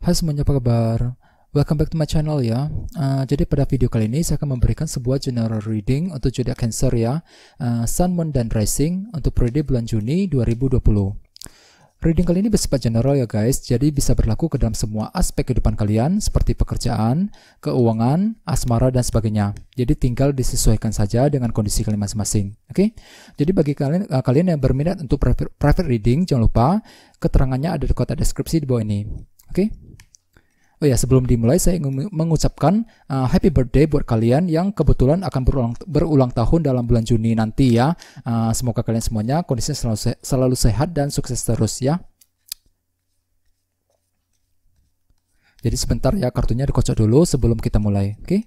Hai semuanya apa kabar? Welcome back to my channel ya. Uh, jadi pada video kali ini saya akan memberikan sebuah general reading untuk zodiak Cancer ya, uh, Sun, Moon dan Rising untuk periode bulan Juni 2020. Reading kali ini bersifat general ya guys, jadi bisa berlaku ke dalam semua aspek kehidupan kalian seperti pekerjaan, keuangan, asmara dan sebagainya. Jadi tinggal disesuaikan saja dengan kondisi kalian masing-masing. Oke? Okay? Jadi bagi kalian uh, kalian yang berminat untuk private, private reading jangan lupa keterangannya ada di kotak deskripsi di bawah ini. Oke? Okay? Oh ya, sebelum dimulai saya ingin mengucapkan uh, happy birthday buat kalian yang kebetulan akan berulang berulang tahun dalam bulan Juni nanti ya. Uh, semoga kalian semuanya kondisinya selalu se selalu sehat dan sukses terus ya. Jadi sebentar ya kartunya dikocok dulu sebelum kita mulai, oke? Okay?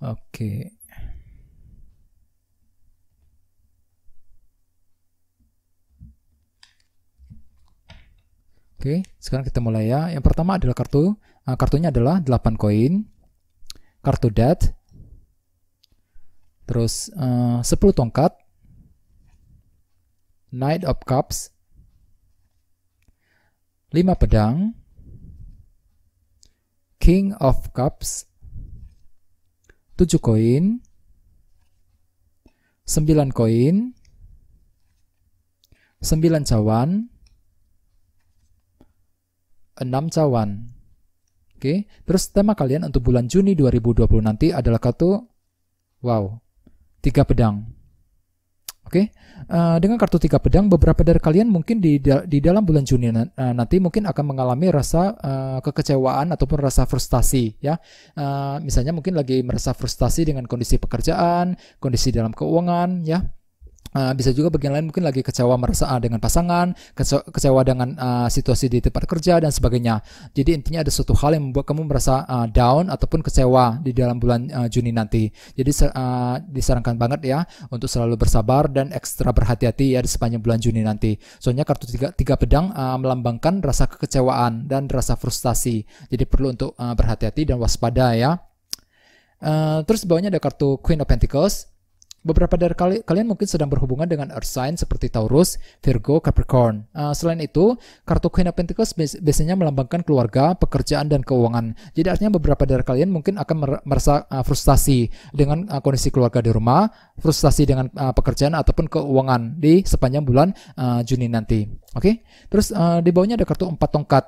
Oke. Oke, sekarang kita mulai ya. Yang pertama adalah kartu. Ah, kartunya adalah 8 koin, kartu dad, terus eh, uh, 10 tongkat, Knight of Cups, 5 pedang, King of Cups, 7 koin, 9 koin, 9 cawan, 6 cawan. Oke, okay. terus tema kalian untuk bulan Juni 2020 nanti adalah kartu wow, 3 pedang. Oke, okay? uh, eh, dengan kartu tiga pedang, beberapa dari kalian mungkin di di dalam bulan Juni uh, nanti mungkin akan mengalami rasa uh, kekecewaan ataupun rasa frustasi, ya. Uh, misalnya mungkin lagi merasa frustasi dengan kondisi pekerjaan, kondisi dalam keuangan, ya. Eh, bisa juga bagian lain mungkin lagi kecewa merasa uh, dengan pasangan, kecewa dengan uh, situasi di tempat kerja dan sebagainya. Jadi intinya ada suatu hal yang membuat kamu merasa uh, down ataupun kecewa di dalam bulan uh, Juni nanti. Jadi uh, disarankan banget ya untuk selalu bersabar dan ekstra berhati-hati ya di sepanjang bulan Juni nanti. Soalnya kartu tiga, tiga pedang uh, melambangkan rasa kekecewaan dan rasa frustasi. Jadi perlu untuk uh, berhati-hati dan waspada ya. Uh, terus bawahnya ada kartu Queen of Pentacles Beberapa dari kali, kalian mungkin sedang berhubungan dengan Earth sign seperti Taurus, Virgo, Capricorn. Uh, selain itu, kartu Queen of Pentacles biasanya melambangkan keluarga, pekerjaan, dan keuangan. Jadi artinya beberapa dari kalian mungkin akan merasa uh, frustasi dengan uh, kondisi keluarga di rumah, frustasi dengan uh, pekerjaan ataupun keuangan di sepanjang bulan uh, Juni nanti. Oke? Okay? Terus uh, di bawahnya ada kartu empat tongkat.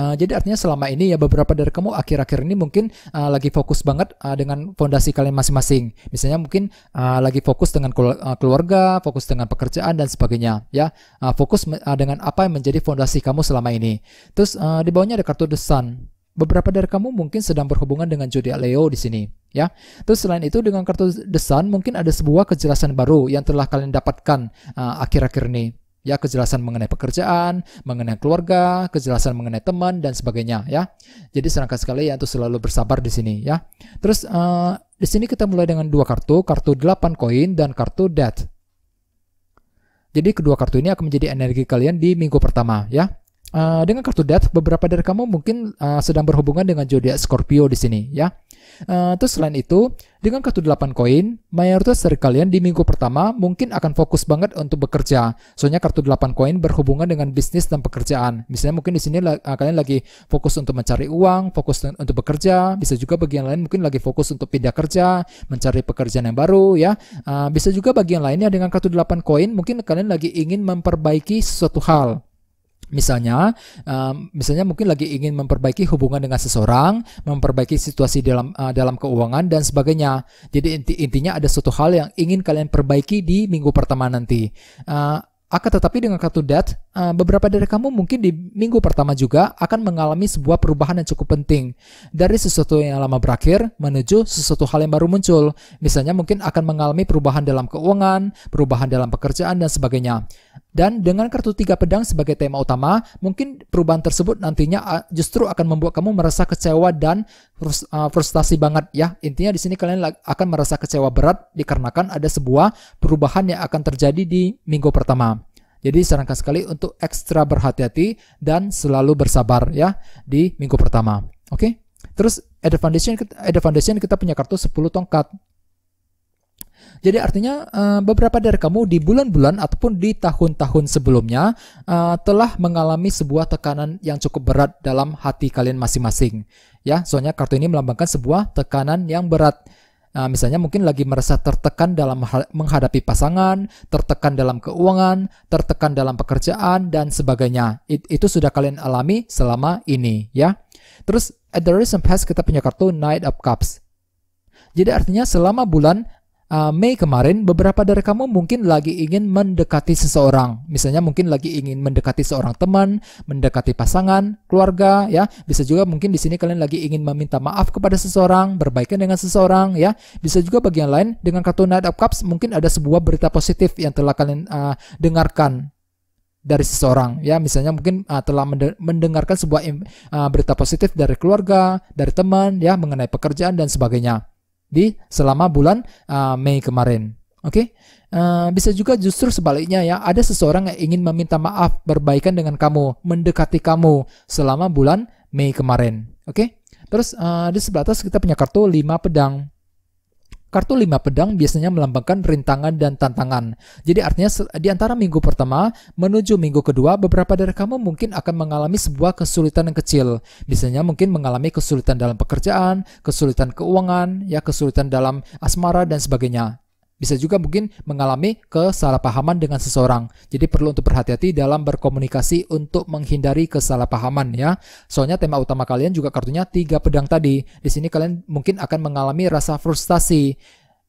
Uh, jadi artinya selama ini ya beberapa dari kamu akhir-akhir ini mungkin uh, lagi fokus banget uh, dengan fondasi kalian masing-masing. Misalnya mungkin uh, lagi fokus dengan keluarga, fokus dengan pekerjaan dan sebagainya. Ya, uh, fokus uh, dengan apa yang menjadi fondasi kamu selama ini. Terus uh, di bawahnya ada kartu desan. Beberapa dari kamu mungkin sedang berhubungan dengan zodiak Leo di sini ya. Terus selain itu dengan kartu desan mungkin ada sebuah kejelasan baru yang telah kalian dapatkan akhir-akhir uh, akhir -akhir ini ya kejelasan mengenai pekerjaan, mengenai keluarga, kejelasan mengenai teman dan sebagainya ya. Jadi senang sekali ya untuk selalu bersabar di sini ya. Terus uh, di sini kita mulai dengan dua kartu, kartu 8 koin dan kartu death. Jadi kedua kartu ini akan menjadi energi kalian di minggu pertama ya uh, dengan kartu death beberapa dari kamu mungkin uh, sedang berhubungan dengan zodiak Scorpio di sini ya. Uh, terus selain itu, dengan kartu 8 koin, mayoritas dari kalian di minggu pertama mungkin akan fokus banget untuk bekerja. Soalnya kartu 8 koin berhubungan dengan bisnis dan pekerjaan. Misalnya mungkin di sini uh, kalian lagi fokus untuk mencari uang, fokus untuk bekerja, bisa juga bagian lain mungkin lagi fokus untuk pindah kerja, mencari pekerjaan yang baru ya. Uh, bisa juga bagian lainnya dengan kartu 8 koin mungkin kalian lagi ingin memperbaiki suatu hal Misalnya, misalnya mungkin lagi ingin memperbaiki hubungan dengan seseorang, memperbaiki situasi dalam eh, dalam keuangan dan sebagainya. Jadi inti, intinya ada suatu hal yang ingin kalian perbaiki di minggu pertama nanti. Eh, akan tetapi dengan kartu debt, eh, beberapa dari kamu mungkin di minggu pertama juga akan mengalami sebuah perubahan yang cukup penting. Dari sesuatu yang lama berakhir menuju sesuatu hal yang baru muncul. Misalnya mungkin akan mengalami perubahan dalam keuangan, perubahan dalam pekerjaan, dan sebagainya. Dan dengan kartu tiga pedang sebagai tema utama, mungkin perubahan tersebut nantinya ah, justru akan membuat kamu merasa kecewa dan ah, frustasi banget ya. Intinya di sini kalian akan merasa kecewa berat dikarenakan ada sebuah perubahan yang akan terjadi di minggu pertama. Jadi sarankan sekali untuk ekstra berhati-hati dan selalu bersabar ya di minggu pertama. Oke? Okay? Terus ada foundation at foundation kita punya kartu 10 tongkat. Jadi artinya eh, beberapa dari kamu di bulan-bulan ataupun di tahun-tahun sebelumnya eh, telah mengalami sebuah tekanan yang cukup berat dalam hati kalian masing-masing. Ya, soalnya kartu ini melambangkan sebuah tekanan yang berat. Nah, misalnya mungkin lagi merasa tertekan dalam menghadapi pasangan, tertekan dalam keuangan, tertekan dalam pekerjaan dan sebagainya. It, itu sudah kalian alami selama ini, ya. Terus at the recent past kita punya kartu Knight of Cups. Jadi artinya selama bulan uh, Mei kemarin beberapa dari kamu mungkin lagi ingin mendekati seseorang. Misalnya mungkin lagi ingin mendekati seorang teman, mendekati pasangan, keluarga ya. Bisa juga mungkin di sini kalian lagi ingin meminta maaf kepada seseorang, berbaikan dengan seseorang ya. Bisa juga bagian lain dengan kartu Knight of Cups mungkin ada sebuah berita positif yang telah kalian uh, dengarkan dari seseorang ya misalnya mungkin uh, telah mendengarkan sebuah uh, berita positif dari keluarga, dari teman ya mengenai pekerjaan dan sebagainya di selama bulan uh, Mei kemarin. Oke, okay? uh, bisa juga justru sebaliknya ya. Ada seseorang yang ingin meminta maaf, perbaikan dengan kamu, mendekati kamu selama bulan Mei kemarin. Oke, okay? terus uh, di sebelah atas kita punya kartu 5 pedang. Kartu lima pedang biasanya melambangkan rintangan dan tantangan. Jadi artinya di antara minggu pertama menuju minggu kedua, beberapa dari kamu mungkin akan mengalami sebuah kesulitan yang kecil. Biasanya mungkin mengalami kesulitan dalam pekerjaan, kesulitan keuangan, ya kesulitan dalam asmara dan sebagainya bisa juga mungkin mengalami kesalahpahaman dengan seseorang. Jadi perlu untuk berhati-hati dalam berkomunikasi untuk menghindari kesalahpahaman ya. Soalnya tema utama kalian juga kartunya tiga pedang tadi. Di sini kalian mungkin akan mengalami rasa frustasi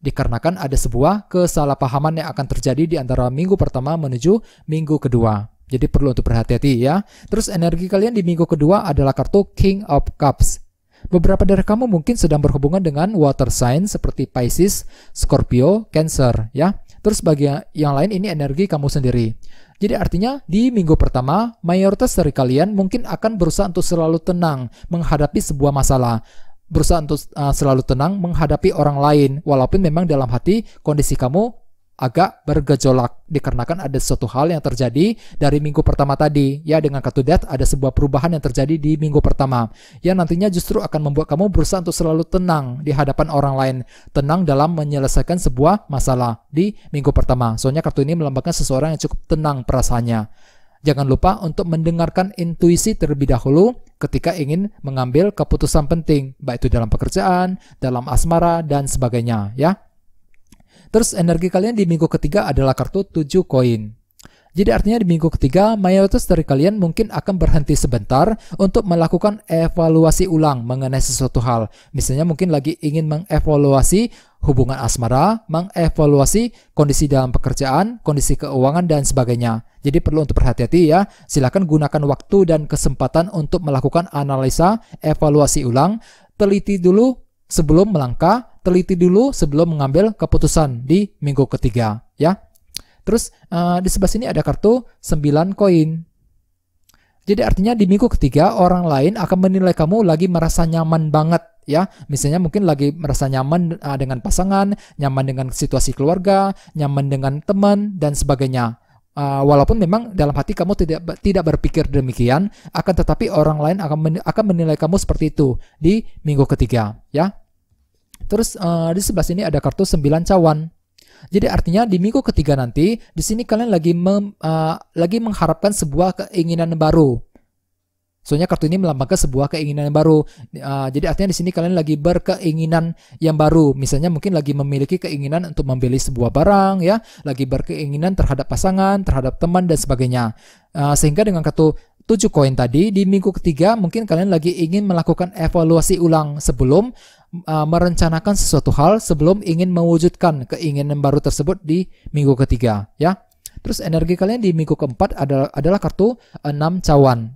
dikarenakan ada sebuah kesalahpahaman yang akan terjadi di antara minggu pertama menuju minggu kedua. Jadi perlu untuk berhati-hati ya. Terus energi kalian di minggu kedua adalah kartu King of Cups. Beberapa dari kamu mungkin sedang berhubungan dengan water sign seperti Pisces, Scorpio, Cancer, ya. Terus bagi ya, yang lain ini energi kamu sendiri. Jadi artinya di minggu pertama, mayoritas dari kalian mungkin akan berusaha untuk selalu tenang menghadapi sebuah masalah berusaha untuk uh, selalu tenang menghadapi orang lain walaupun memang dalam hati kondisi kamu agak bergejolak dikarenakan ada sesuatu hal yang terjadi dari minggu pertama tadi ya dengan kartu death ada sebuah perubahan yang terjadi di minggu pertama yang nantinya justru akan membuat kamu berusaha untuk selalu tenang di hadapan orang lain tenang dalam menyelesaikan sebuah masalah di minggu pertama soalnya kartu ini melambangkan seseorang yang cukup tenang perasaannya jangan lupa untuk mendengarkan intuisi terlebih dahulu ketika ingin mengambil keputusan penting baik itu dalam pekerjaan dalam asmara dan sebagainya ya Terus energi kalian di minggu ketiga adalah kartu 7 koin. Jadi artinya di minggu ketiga, mayoritas dari kalian mungkin akan berhenti sebentar untuk melakukan evaluasi ulang mengenai sesuatu hal. Misalnya mungkin lagi ingin mengevaluasi hubungan asmara, mengevaluasi kondisi dalam pekerjaan, kondisi keuangan, dan sebagainya. Jadi perlu untuk berhati-hati ya, silakan gunakan waktu dan kesempatan untuk melakukan analisa evaluasi ulang, teliti dulu sebelum melangkah, teliti dulu sebelum mengambil keputusan di minggu ketiga ya. Terus uh, di sebelah sini ada kartu 9 koin. Jadi artinya di minggu ketiga orang lain akan menilai kamu lagi merasa nyaman banget ya. Misalnya mungkin lagi merasa nyaman uh, dengan pasangan, nyaman dengan situasi keluarga, nyaman dengan teman dan sebagainya. Uh, walaupun memang dalam hati kamu tidak tidak berpikir demikian, akan tetapi orang lain akan men, akan menilai kamu seperti itu di minggu ketiga, ya. Terus uh, di sebelah sini ada kartu 9 cawan. Jadi artinya di minggu ketiga nanti di sini kalian lagi mem, uh, lagi mengharapkan sebuah keinginan baru. Soalnya kartu ini melambangkan sebuah keinginan yang baru. Uh, jadi artinya di sini kalian lagi berkeinginan yang baru. Misalnya mungkin lagi memiliki keinginan untuk membeli sebuah barang ya, lagi berkeinginan terhadap pasangan, terhadap teman dan sebagainya. Uh, sehingga dengan kartu 7 koin tadi di minggu ketiga mungkin kalian lagi ingin melakukan evaluasi ulang sebelum uh, merencanakan sesuatu hal sebelum ingin mewujudkan keinginan baru tersebut di minggu ketiga ya. Terus energi kalian di minggu keempat adalah, adalah kartu enam cawan.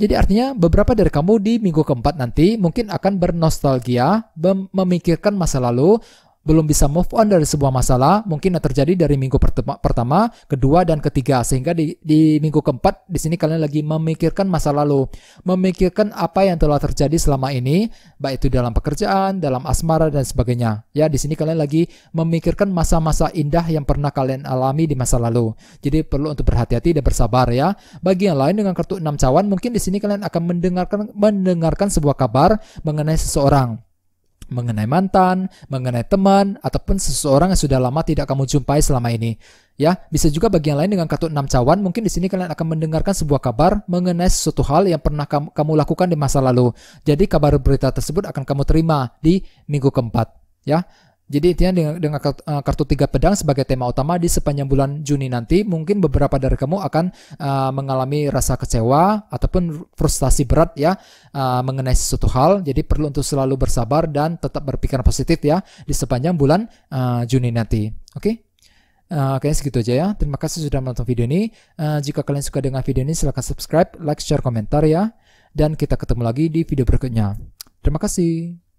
Jadi artinya beberapa dari kamu di minggu keempat nanti mungkin akan bernostalgia, memikirkan masa lalu, belum bisa move on dari sebuah masalah, mungkin yang terjadi dari minggu pertama, kedua, dan ketiga. Sehingga di, di minggu keempat, di sini kalian lagi memikirkan masa lalu. Memikirkan apa yang telah terjadi selama ini, baik itu dalam pekerjaan, dalam asmara, dan sebagainya. Ya, di sini kalian lagi memikirkan masa-masa indah yang pernah kalian alami di masa lalu. Jadi perlu untuk berhati-hati dan bersabar ya. Bagi yang lain dengan kartu enam cawan, mungkin di sini kalian akan mendengarkan mendengarkan sebuah kabar mengenai seseorang mengenai mantan, mengenai teman, ataupun seseorang yang sudah lama tidak kamu jumpai selama ini. Ya, bisa juga bagian lain dengan kartu 6 cawan. Mungkin di sini kalian akan mendengarkan sebuah kabar mengenai sesuatu hal yang pernah kamu, kamu lakukan di masa lalu. Jadi kabar berita tersebut akan kamu terima di minggu keempat. Ya, jadi intinya dengan, dengan eh, kartu tiga pedang sebagai tema utama di sepanjang bulan Juni nanti, mungkin beberapa dari kamu akan uh, mengalami rasa kecewa ataupun frustasi berat ya uh, mengenai sesuatu hal. Jadi perlu untuk selalu bersabar dan tetap berpikiran positif ya di sepanjang bulan uh, Juni nanti. Oke? Okay? Uh, segitu aja ya. Terima kasih sudah menonton video ini. Uh, jika kalian suka dengan video ini, silahkan subscribe, like, share, komentar ya. Dan kita ketemu lagi di video berikutnya. Terima kasih.